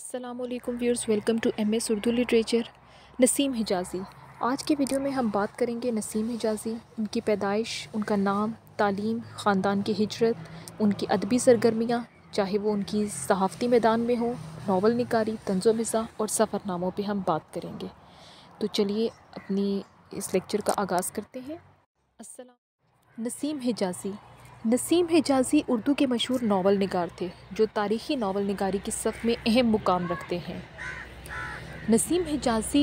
अस्सलाम वालेकुम viewers welcome to M S Urdu literature Naseem Hijazi आज के वीडियो में हम बात करेंगे नसीम हिजाज़ी उनकी पैदाइश उनका नाम तालीम ख़ानदान की हिजरत उनकी अदबी सरगर्मियाँ चाहे वो उनकी सहाफ़ती मैदान में हो नावल निकारी तंजो मिज़ा और सफ़रनामों पर हम बात करेंगे तो चलिए अपनी इस लेक्चर का आगाज़ करते हैं असल नसीम हिजाज़ी नसीम हिजाजी उर्दू के मशहूर नावल नगार थे जो तारीख़ी नावल नगारी की सफ़ में अहम मुकाम रखते हैं नसीम हिजाजी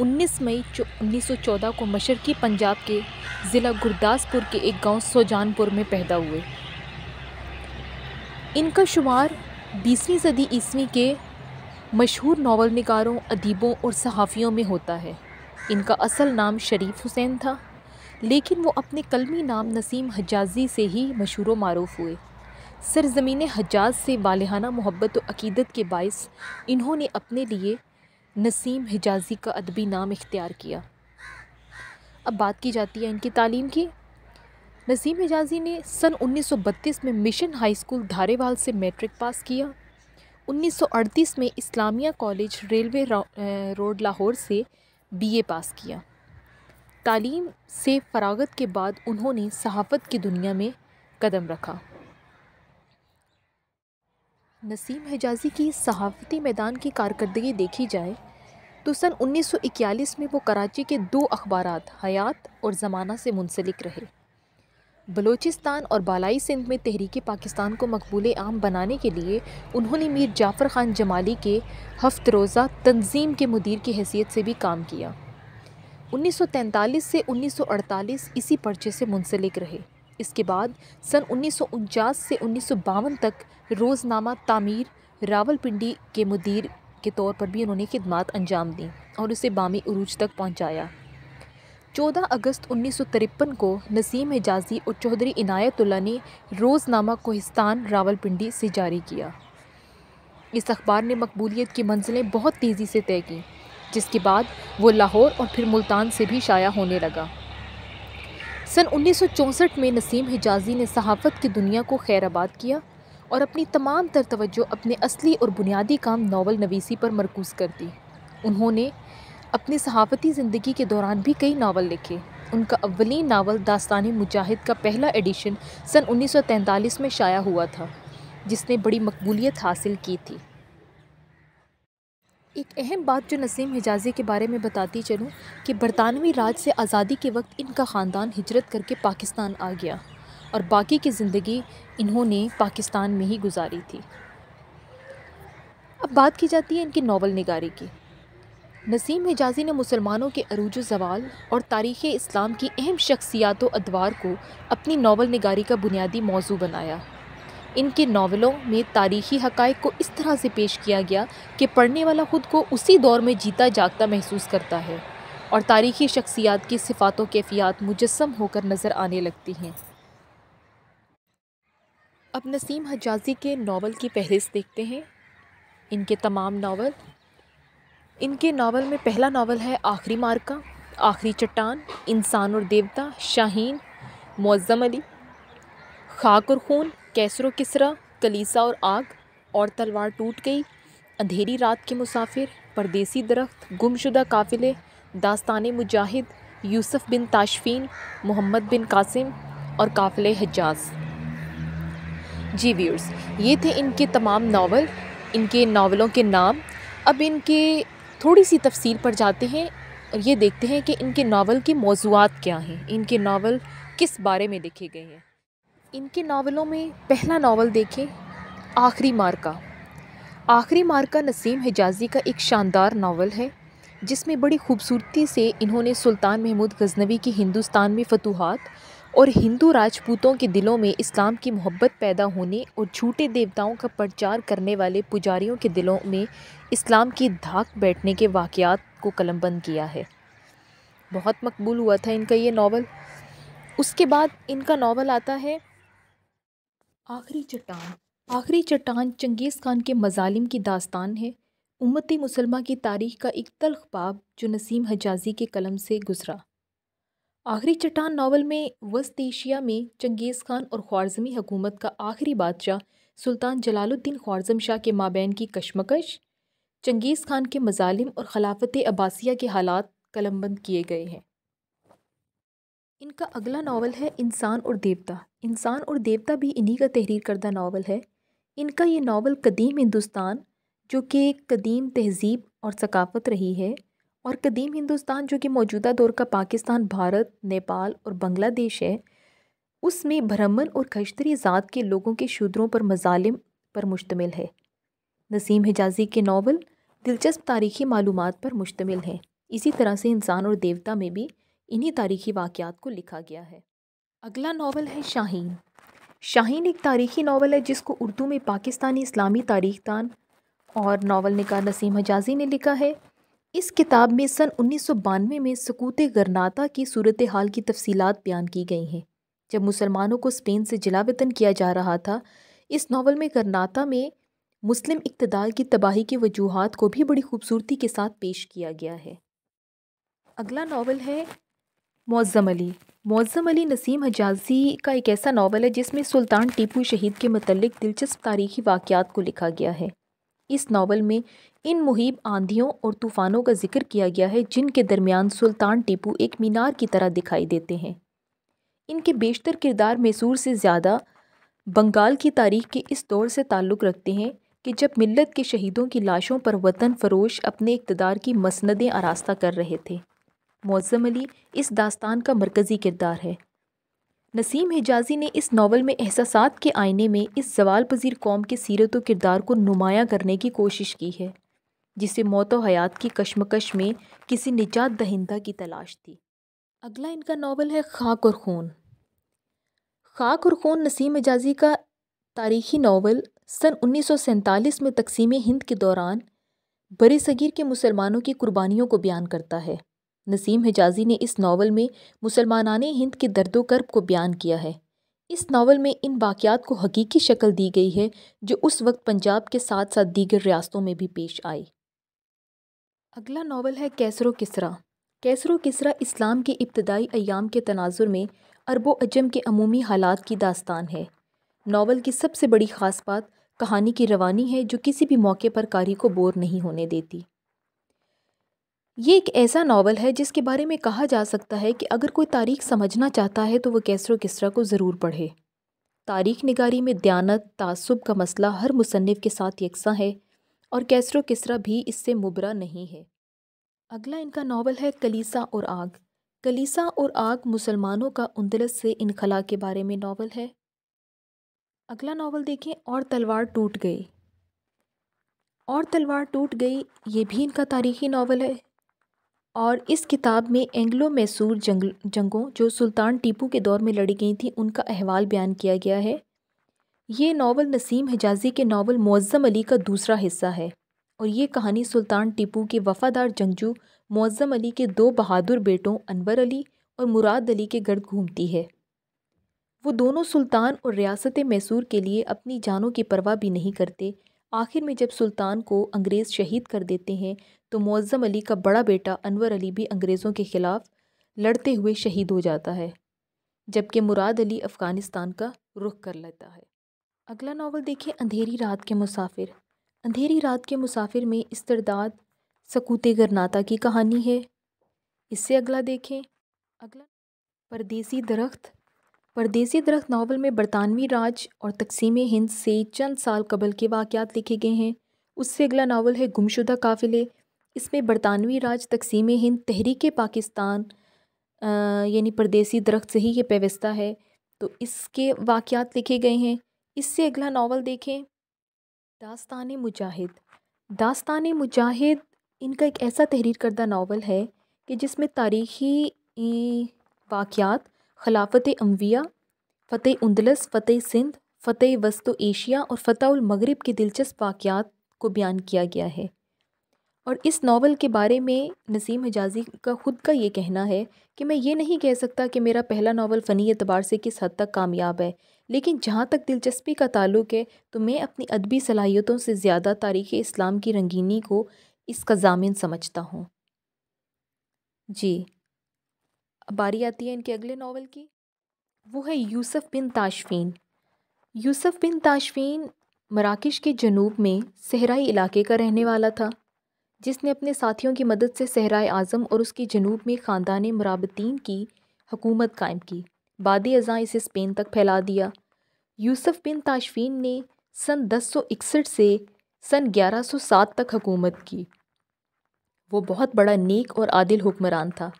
19 मई उन्नीस सौ चौदह को मशरक़ी पंजाब के ज़िला गुरदासपुर के एक गांव सोजानपुर में पैदा हुए इनका शुमार बीसवीं सदी ईस्वी के मशहूर नावल नगारों अदीबों और सहाफ़ियों में होता है इनका असल नाम शरीफ हुसैन था लेकिन वो अपने कलमी नाम नसीम हजाजी से ही मशहूर व मरूफ हुए सरजमीन हजाज से बालहाना मोहब्बत व अकीदत के बायस इन्होंने अपने लिए नसीम हिजाजी का अदबी नाम इख्तियार किया अब बात की जाती है इनकी तालीम की नसीम हिजाजी ने सन 1932 में मिशन हाई स्कूल धारेवाल से मैट्रिक पास किया 1938 में Islamia college railway road Lahore से बीए पास किया तालीम से फ़रागत के बाद उन्होंने सहाफ़त की दुनिया में कदम रखा नसीम हिजाज़ी की सहाफ़ती मैदान की कारकर्दगी देखी जाए तो सन 1941 में वो कराची के दो अखबार हयात और ज़माना से मुंसलिक रहे बलूचिस्तान और बालाई सिंध में तहरीक पाकिस्तान को मकबूल आम बनाने के लिए उन्होंने मीर जाफ़र ख़ान जमाली के हफ्त रोज़ा तंजीम के मुदीर की हैसियत से भी काम किया 1943 से 1948 इसी पर्चे से मुंसलिक रहे इसके बाद सन उन्नीस से उन्नीस तक रोज़नामा तामीर रावलपिंडी के मुदीर के तौर पर भी उन्होंने खिदमत अंजाम दी और उसे बामी अरूज तक पहुंचाया। 14 अगस्त उन्नीस को नसीम एजाजी और चौधरी इनायतुल्ला ने रोज़नामा कोहिस्तान रावलपिंडी से जारी किया इस अखबार ने मकबूलीत की मंजिलें बहुत तेज़ी से तय की जिसके बाद वो लाहौर और फिर मुल्तान से भी शाया होने लगा सन 1964 में नसीम हिजाजी ने सहाफ़त की दुनिया को खैर आबाद किया और अपनी तमाम तर तवज्जो अपने असली और बुनियादी काम नावल नवीसी पर मरकूज़ कर दी उन्होंने अपनी सहाफ़ती ज़िंदगी के दौरान भी कई नावल लिखे उनका अवली नावल दास्तान मुजाहिद का पहला एडिशन सन 1943 में शाया हुआ था जिसने बड़ी मकबूलियत हासिल की थी एक अहम बात जो नसीम हिजाज़ी के बारे में बताती चलूँ कि बरतानवी राज से आज़ादी के वक्त इनका ख़ानदान हिजरत करके पाकिस्तान आ गया और बाकी की ज़िंदगी इन्होंने पाकिस्तान में ही गुजारी थी अब बात की जाती है इनकी नावल नगारी की नसीम हिजाजी ने मुसलमानों के अरूज जवाल और तारीख़ इस्लाम की अहम शख्सियात अदवार को अपनी नावल नगारी का बुनियादी मौजू बनाया इनके नावलों में तारीखी हकायक को इस तरह से पेश किया गया कि पढ़ने वाला ख़ुद को उसी दौर में जीता जागता महसूस करता है और तारीखी शख्सियात की सिफात कैफियात मुजस्म होकर नज़र आने लगती हैं अब नसीम हजाजी के नावल की फहरिस्त देखते हैं इनके तमाम नावल इनके नावल में पहला नावल है आखिरी मार्का आखिरी चट्टान इंसान और देवता शाहीन मज़म अली खाक और खून कैसरो किसरा कलीसा और आग और तलवार टूट गई अंधेरी रात के मुसाफिर परदेसी दरख्त गुमशुदा काफिले दास्तान मुजाहिद यूसुफ बिन ताशफीन मोहम्मद बिन कासिम और काफिले हजाज जी व्यूर्स ये थे इनके तमाम नावल इनके नावलों के नाम अब इनके थोड़ी सी तफसील पर जाते हैं और ये देखते हैं कि इनके नावल के मौजूद क्या हैं इनके नावल किस बारे में लिखे गए हैं इनके नावलों में पहला नावल देखें आखिरी मार का आखिरी मार का नसीम हिजाजी का एक शानदार नावल है जिसमें बड़ी खूबसूरती से इन्होंने सुल्तान महमूद गजनवी की हिंदुस्तान में फतूहत और हिंदू राजपूतों के दिलों में इस्लाम की मोहब्बत पैदा होने और झूठे देवताओं का प्रचार करने वाले पुजारियों के दिलों में इस्लाम की धाक बैठने के वाक़ात को कलमबंद किया है बहुत मकबूल हुआ था इनका ये नावल उसके बाद इनका नावल आता है आखिरी चट्टान आखिरी चट्टान चंगेज़ खान के मजालिम की दास्तान है उम्मत मुसलमा की तारीख का एक तलख बाब जो नसीम हजाजी के कलम से गुजरा आखिरी चट्टान नावल में वस्त एशिया में चंगेज़ खान और ख्वारजमी हुकूमत का आखिरी बादशाह सुल्तान जलालुद्दीन ख्वारजम शाह के माबेन की कशमकश चंगेज़ खान के मजालिम और खिलाफत अबासिया के हालात कलमबंद किए गए हैं इनका अगला नावल है इंसान और देवता इंसान और देवता भी इन्हीं का तहरीर करदा नावल है इनका ये नावल कदीम हिंदुस्तान जो कि एक कदीम तहजीब और सकाफत रही है और कदीम हिंदुस्तान जो कि मौजूदा दौर का पाकिस्तान भारत नेपाल और बांग्लादेश है उसमें ब्रह्मन और खश्तरी ज़ात के लोगों के शूद्रों पर मजालिम पर मुश्तमिल है नसीम हिजाजी के नावल दिलचस्प तारीखी मालूम पर मुश्तमिल हैं इसी तरह से इंसान और देवता में भी इन्हीं तारीखी वाक़ात को लिखा गया है अगला नावल है शाहीन शाहीन एक तारीखी नावल है जिसको उर्दू में पाकिस्तानी इस्लामी तारीख दान और नावल निकार नसीम हजाजी ने लिखा है इस किताब में सन उन्नीस में सकूत गरनाता की सूरत हाल की तफसीत बयान की गई हैं जब मुसलमानों को स्पेन से जिला वतन किया जा रहा था इस नावल में गरनाता में मुस्लिम इकतदार की तबाही की वजूहत को भी बड़ी खूबसूरती के साथ पेश किया गया है अगला नावल है मौज़म अली मौज़म अली नसीम हजाजी का एक ऐसा नावल है जिसमें सुल्तान टीपू शहीद के मतलब दिलचस्प तारीखी वाक़ात को लिखा गया है इस नावल में इन मुहिब आंधियों और तूफ़ानों का जिक्र किया गया है जिनके दरमियान सुल्तान टीपू एक मीनार की तरह दिखाई देते हैं इनके बेशतर किरदार मैसूर से ज़्यादा बंगाल की तारीख के इस दौर से ताल्लुक़ रखते हैं कि जब मिलत के शहीदों की लाशों पर वतन फरोश अपने इकतदार की मसंदें आरास्ता कर रहे थे मौज़म अली इस दास्तान का मरकज़ी किरदार है नसीम हिजाजी ने इस नावल में एहसास के आईने में इस जवाल पजीर कौम के सीरत किरदार को नुमाया करने की कोशिश की है जिसे मौत व हयात की कशमकश में किसी निजात दहिंदा की तलाश थी अगला इनका नावल है खाक और खून खाक और खून नसीम एजाजी का तारीखी नावल सन उन्नीस में तकसीम हिंद के दौरान बड़े सगीर के मुसलमानों की कुर्बानियों को बयान करता है नसीम हिजाजी ने इस नावल में मुसलमानान हिंद के दर्द कर्ब को बयान किया है इस नावल में इन वाक़ात को हकीकी शक्ल दी गई है जो उस वक्त पंजाब के साथ साथ दीगर रियासतों में भी पेश आई अगला नावल है कैसरो किसरा कैसरो किसरा इस्लाम के इब्तदाई अयाम के तनाजुर में अरबो अजम के अमूमी हालात की दास्तान है नावल की सबसे बड़ी ख़ास बात कहानी की रवानी है जो किसी भी मौके पर कारी को बोर नहीं होने देती ये एक ऐसा नावल है जिसके बारे में कहा जा सकता है कि अगर कोई तारीख समझना चाहता है तो वह कैसरो किसरा को ज़रूर पढ़े तारीख निगारी में दयानत तसब का मसला हर मुसनफ़ के साथ यकसा है और कैसरो किसरा भी इससे मुबरा नहीं है अगला इनका नावल है कलीसा और आग कलीसा और आग मुसलमानों का उंदलस से इनखला के बारे में नावल है अगला नावल देखें और तलवार टूट गई और तलवार टूट गई ये भी इनका तारीखी नावल है और इस किताब में एंग्लो मैसूर जंग जंगों जो सुल्तान टीपू के दौर में लड़ी गई थी उनका अहवाल बयान किया गया है ये नावल नसीम हिजाजी के नावल मुज़म अली का दूसरा हिस्सा है और ये कहानी सुल्तान टीपू के वफ़ादार जंगजू मुज़म अली के दो बहादुर बेटों अनवर अली और मुराद अली के गर्द घूमती है वो दोनों सुल्तान और रियासत मैसूर के लिए अपनी जानों की परवाह भी नहीं करते आखिर में जब सुल्तान को अंग्रेज़ शहीद कर देते हैं तो मुज़म अली का बड़ा बेटा अनवर अली भी अंग्रेज़ों के ख़िलाफ़ लड़ते हुए शहीद हो जाता है जबकि मुराद अली अफ़गानिस्तान का रुख कर लेता है अगला नावल देखें अंधेरी रात के मुसाफिर अंधेरी रात के मुसाफिर में इस्तरदाद सकूत गरनाता की कहानी है इससे अगला देखें अगला परदेसी दरख्त परदेसी दरख्त नावल में बरतानवी राज और तकसीम हिंद से चंद साल कबल के वाक़ लिखे गए हैं उससे अगला नावल है गुमशुदा काफ़िले इसमें बरतानवी राज तकसीम हिंद तहरीक पाकिस्तान यानी परदेसी दरख्त से ही ये पेवस्ता है तो इसके वाक़ात लिखे गए हैं इससे अगला नावल देखें दास्तान मुजाहिद दास्तान मुजाहिद इनका एक ऐसा तहरीर करदा नावल है कि जिसमें तारीखी वाक़ात खिलाफत अमविया फ़तेह उंदलस फ़तेह सिंध फ़तेह वस्त एशिया और फ़तेह उलमगरब के दिलचस्प वाक़ात को बयान किया गया है और इस नावल के बारे में नसीम हिजाज़ी का ख़ुद का ये कहना है कि मैं ये नहीं कह सकता कि मेरा पहला नावल फ़नी एतबार से किस हद तक कामयाब है लेकिन जहाँ तक दिलचस्पी का ताल्लुक है तो मैं अपनी अदबी सलाहियतों से ज़्यादा तारीख़ इस्लाम की रंगीनी को इसका जामिन समझता हूँ जी अब बारी आती है इनके अगले नावल की वो है यूसुफ़ बिन ताशफीन यूसुफ़ बिन ताशफीन मराकश के जनूब में सहराई इलाके का रहने वाला था जिसने अपने साथियों की मदद से सहराए आज़म और उसकी जनूब में ख़ानदान मराबतीन की हकूमत कायम की बाद अज़ाँ इसे स्पेन तक फैला दिया यूसुफ बिन ताशफीन ने सन 1061 से सन 1107 तक हकूमत की वो बहुत बड़ा नेक और आदिल हुक्मरान था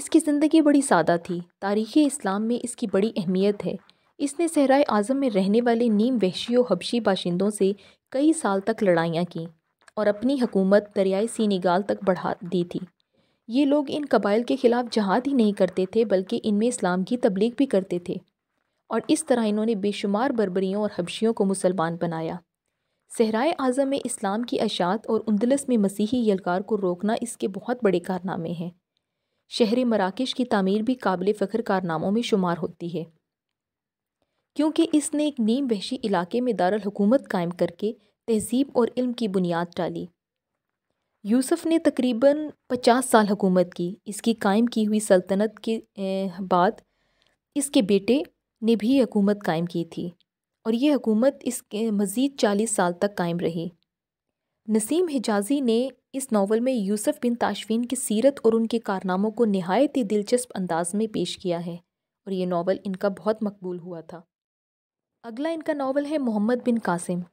इसकी ज़िंदगी बड़ी सादा थी तारीख़ इस्लाम में इसकी बड़ी अहमियत है इसने सहराए आज़म में रहने वाले नीम वहशी और हबशी बाशिंदों से कई साल तक लड़ाइयाँ कें और अपनी हकूमत दरियाए सीनीगाल तक बढ़ा दी थी ये लोग इन कबाइल के ख़िलाफ़ जहाद ही नहीं करते थे बल्कि इनमें इस्लाम की तबलीग भी करते थे और इस तरह इन्होंने बेशुमार बरबरीों और हबशियों को मुसलमान बनाया सहराए आज़म में इस्लाम की अशात और उन्दलस में मसीही यलकार को रोकना इसके बहुत बड़े कारनामे हैं शहर मराकश की तमीर भी काबिल फ़ख्र कारनामों में शुमार होती है क्योंकि इसने एक नीम वहशी इलाके में दारकूमत कायम करके तहज़ीब और इल्म की बुनियाद डाली यूसुफ़ ने तकरीबन पचास साल हुकूमत की इसकी कायम की हुई सल्तनत के बाद इसके बेटे ने भी हुकूमत कायम की थी और ये हुकूमत इसके मज़ीद चालीस साल तक कायम रही नसीम हिजाजी ने इस नावल में यूसुफ बिन ताशवीन की सीरत और उनके कारनामों को नहायत ही दिलचस्प अंदाज में पेश किया है और ये नावल इनका बहुत मकबूल हुआ था अगला इनका नावल है मोहम्मद बिन कासिम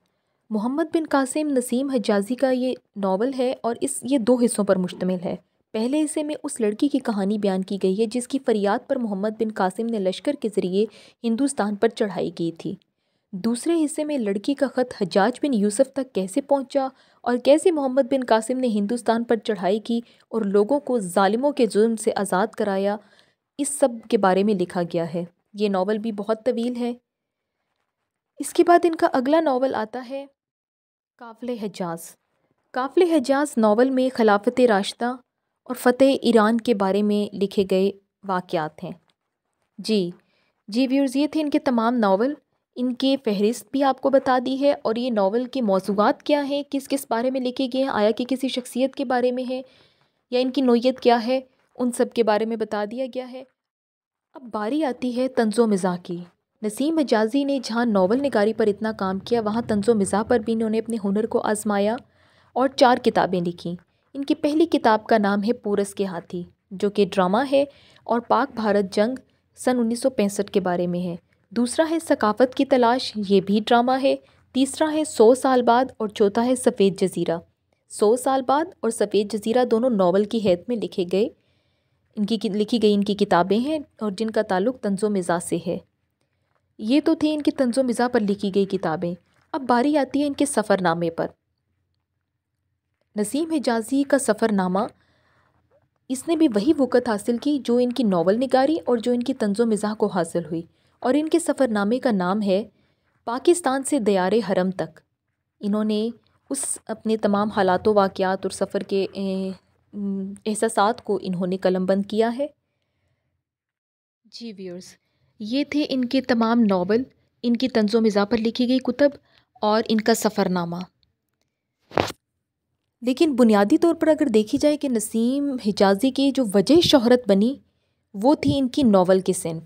मोहम्मद बिन कासिम नसीम हजाजी का ये नावल है और इस ये दो हिस्सों पर मुश्तमिल है पहले हिस्से में उस लड़की की कहानी बयान की गई है जिसकी फ़रियाद पर मोहम्मद बिन कासिम ने लश्कर के ज़रिए हिंदुस्तान पर चढ़ाई की थी दूसरे हिस्से में लड़की का ख़त हजाज बिन यूसुफ तक कैसे पहुंचा और कैसे मोहम्मद बिन कासिम ने हिंदुस्तान पर चढ़ाई की और लोगों को ालिमों के जुल्म से आज़ाद कराया इस सब के बारे में लिखा गया है ये नावल भी बहुत तवील है इसके बाद इनका अगला नावल आता है काफिल हजाज काफिल हजाज नावल में खिलाफत राश्ता और फ़तेह ईरान के बारे में लिखे गए वाक़ात हैं जी जी व्यूर्स ये थे इनके तमाम नावल इनके फहरिस्त भी आपको बता दी है और ये नावल के मौजूद क्या हैं किस किस बारे में लिखे गए हैं आया कि किसी शख्सियत के बारे में है या इनकी नोयत क्या है उन सब के बारे में बता दिया गया है अब बारी आती है तंजो मिज़ा की नसीम एजाजी ने जहाँ नावल निगारी पर इतना काम किया वहाँ तंजो मिज़ा पर भी इन्होंने अपने हुनर को आजमाया और चार किताबें लिखीं इनकी पहली किताब का नाम है पूरस के हाथी जो कि ड्रामा है और पाक भारत जंग सन उन्नीस के बारे में है दूसरा है सकाफत की तलाश ये भी ड्रामा है तीसरा है सौ साल बाद और चौथा है सफ़ेद जजीरा सौ साल बाद और सफ़ेद जजीरा दोनों नावल की हैत में लिखे गए इनकी लिखी गई इनकी किताबें हैं और जिनका ताल्लुक़ तंजो मिजाज से है ये तो थी इनकी तंजो मिज़ा पर लिखी गई किताबें अब बारी आती है इनके सफ़रनामे पर नसीम हिजाजी का सफ़रनामा इसने भी वही वक़्त हासिल की जो इनकी नावल निगारी और जो इनकी तंजो मिज़ा को हासिल हुई और इनके सफ़रनामे का नाम है पाकिस्तान से दयार हरम तक इन्होंने उस अपने तमाम हालात वाक़ात और सफ़र के एहसास को इन्होंने कलम बंद किया है जी व्यूर्स ये थे इनके तमाम नावल इनकी तंज़ो मिज़ा पर लिखी गई कुतब और इनका सफ़रनामा लेकिन बुनियादी तौर पर अगर देखी जाए कि नसीम हिजाजी की जो वजह शहरत बनी वो थी इनकी नावल के सिन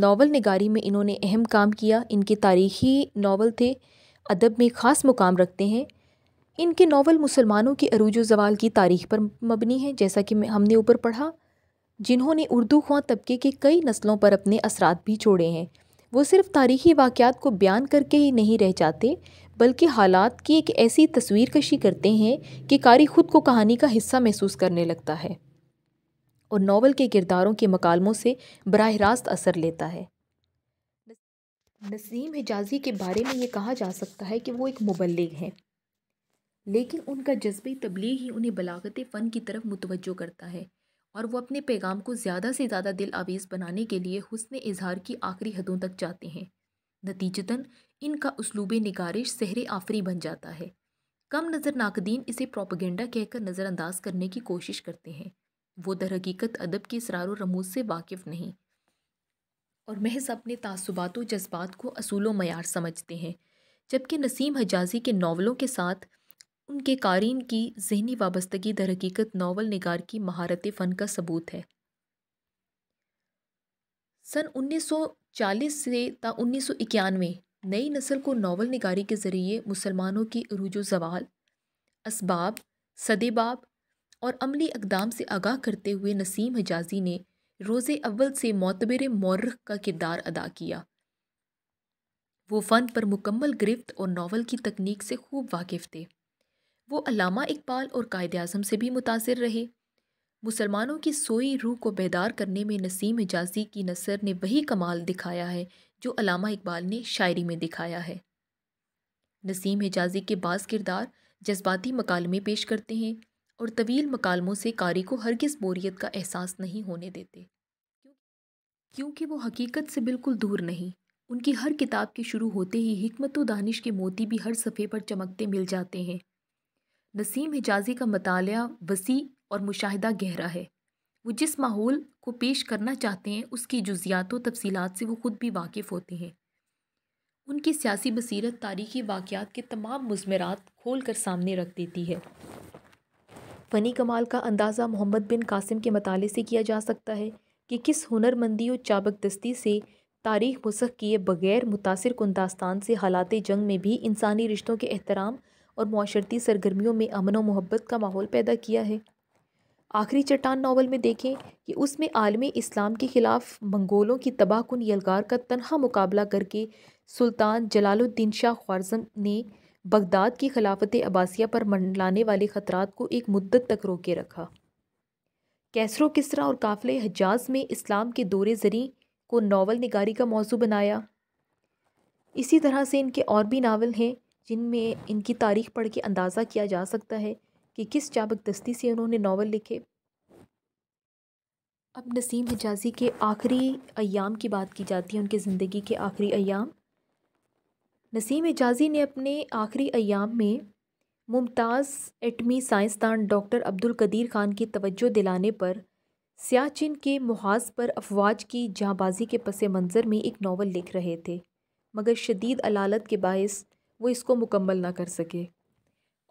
नावल नगारी में इन्होंने अहम काम किया इनके तारीख़ी नावल थे अदब में ख़ास मुकाम रखते हैं इनके नावल मुसलमानों के अरूज जवाल की तारीख़ पर मबनी है जैसा कि हमने ऊपर पढ़ा जिन्होंने उर्दू ख्वां तबके के कई नस्लों पर अपने असरात भी छोड़े हैं वो सिर्फ तारीख़ी वाक़ात को बयान करके ही नहीं रह जाते बल्कि हालात की एक ऐसी तस्वीर कशी करते हैं कि कारी ख़ुद को कहानी का हिस्सा महसूस करने लगता है और नावल के किरदारों के मकालमों से बरह रास्त असर लेता है नसीम हिजाजी के बारे में ये कहा जा सकता है कि वो एक मुबल हैं लेकिन उनका जज्बी तबलीग ही उन्हें बलागत फ़न की तरफ मुतवजो करता है और वो अपने पैगाम को ज़्यादा से ज़्यादा दिल आवेज़ बनाने के लिए हसन इजहार की आखिरी हदों तक जाते हैं नतीजतन इनका उसलूब निगारिश सहर आफरी बन जाता है कम नज़र नाकदीन इसे प्रोपगेंडा कहकर नज़रअंदाज करने की कोशिश करते हैं वो दरहकीकत अदब के इसरार रमूज से वाकिफ़ नहीं और महज अपने तसुबात व जज्बात को असूल मैार समझते हैं जबकि नसीम हजाजी के नावलों के साथ उनके कारीन की जहनी वाबस्तगी दरहकीकत नावल नगार की महारत फ़न का सबूत है सन 1940 से ता उन्नीस नई नस्ल को नावल नगारी के ज़रिए मुसलमानों की रुजो जवाल इसबाब सदेबाब और अमली अकदाम से आगाह करते हुए नसीम हजाजी ने रोज़ अव्वल से मोतबर मौरख का किरदार अदा किया वो फ़न पर मुकम्मल गिरफ्त और नावल की तकनीक से खूब वाकिफ़ थे वो अलामा इकबाल और कायद अजम से भी मुतासर रहे मुसलमानों की सोई रूह को बेदार करने में नसीम एजाजी की नसर ने वही कमाल दिखाया है जो अलामा इकबाल ने शायरी में दिखाया है नसीम एजाजी के बाज़ किरदार जज्बाती मकालमे पेश करते हैं और तवील मकालमों से कारी को हरगिज़ बोरियत का एहसास नहीं होने देते क्योंकि वो हकीकत से बिल्कुल दूर नहीं उनकी हर किताब के शुरू होते ही हमत व दानिश के मोती भी हर सफ़े पर चमकते मिल जाते हैं नसीम हिजाजी का मताल वसी और मुशाहिदा गहरा है वो जिस माहौल को पेश करना चाहते हैं उसकी जुजियात व तफसीत से वो ख़ुद भी वाकिफ़ होते हैं उनकी सियासी बसीरत तारीखी वाक़ात के तमाम मजमरात खोल कर सामने रख देती है फ़नी कमाल का अंदाज़ा मोहम्मद बिन कासिम के मताले से किया जा सकता है कि किस हुनरमंदी और चाबक दस्ती से तारीख मुसख किए बगैर मुतासर कन दास्तान से हालात जंग में भी इंसानी रिश्तों के एहतराम और माशरती सरगर्मियों में अमन व मोहब्बत का माहौल पैदा किया है आखिरी चट्टान नावल में देखें कि उसमें आलम इस्लाम के ख़िलाफ़ मंगोलों की तबाह कन यलगार का तनहा मुकाबला करके सुल्तान जलालुद्दीन शाह ख्वारजम ने बगदाद की खिलाफत अबासिया पर मंडलाने वाले ख़तरात को एक मुद्दत तक रोके रखा कैसरों किसरा और काफले हजाज में इस्लाम के दौरे जरी को नावल निगारी का मौजू बनाया इसी तरह से इनके और भी नावल हैं जिनमें इनकी तारीख पढ़ के अंदाज़ा किया जा सकता है कि किस चाबक दस्ती से उन्होंने नावल लिखे अब नसीम हिजाजी के आखिरी अयाम की बात की जाती है उनके ज़िंदगी के आखिरी अयाम नसीम हिजाजी ने अपने आखिरी अयाम में मुमताज़ एटमी साइंसदान डॉक्टर अब्दुल कदीर ख़ान की तवज्जो दिलाने पर सियाचिन के मुहाज पर अफवाज की जाँबाजी के पस मंज़र में एक नावल लिख रहे थे मगर शदीद अलालत के बायस वो इसको मुकम्मल ना कर सके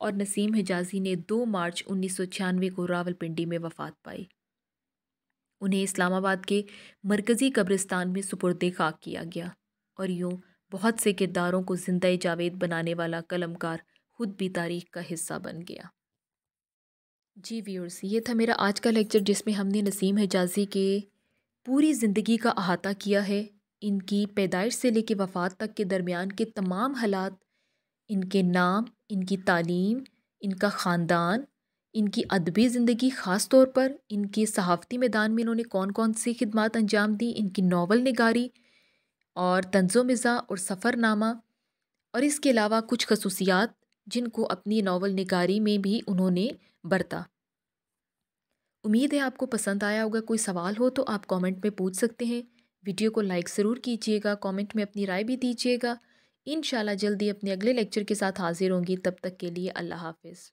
और नसीम हिजाजी ने 2 मार्च उन्नीस को रावलपिंडी में वफ़ात पाई उन्हें इस्लामाबाद के मरकज़ी कब्रिस्तान में सुपुर्द खाक किया गया और यूँ बहुत से किरदारों को जिंदा जावेद बनाने वाला कलमकार खुद भी तारीख का हिस्सा बन गया जी व्यूर्स ये था मेरा आज का लेक्चर जिसमें हमने नसीम हिजाजी के पूरी ज़िंदगी का अहाता किया है इनकी पैदाइश से लेकर वफ़ात तक के दरमियान के तमाम हालात इनके नाम इनकी तालीम इनका ख़ानदान इनकी अदबी ज़िंदगी ख़ास तौर पर इनके सहाफ़ती मैदान में इन्होंने कौन कौन सी खिदमत अंजाम दी इनकी नावल नगारी और तंजो मिज़ा और सफ़रनामा और इसके अलावा कुछ खसूसियात जिनको अपनी नावल नगारी में भी उन्होंने बरता उम्मीद है आपको पसंद आया होगा कोई सवाल हो तो आप कमेंट में पूछ सकते हैं वीडियो को लाइक ज़रूर कीजिएगा कमेंट में अपनी राय भी दीजिएगा इन जल्दी अपने अगले लेक्चर के साथ हाज़िर होंगी तब तक के लिए अल्लाह हाफिज़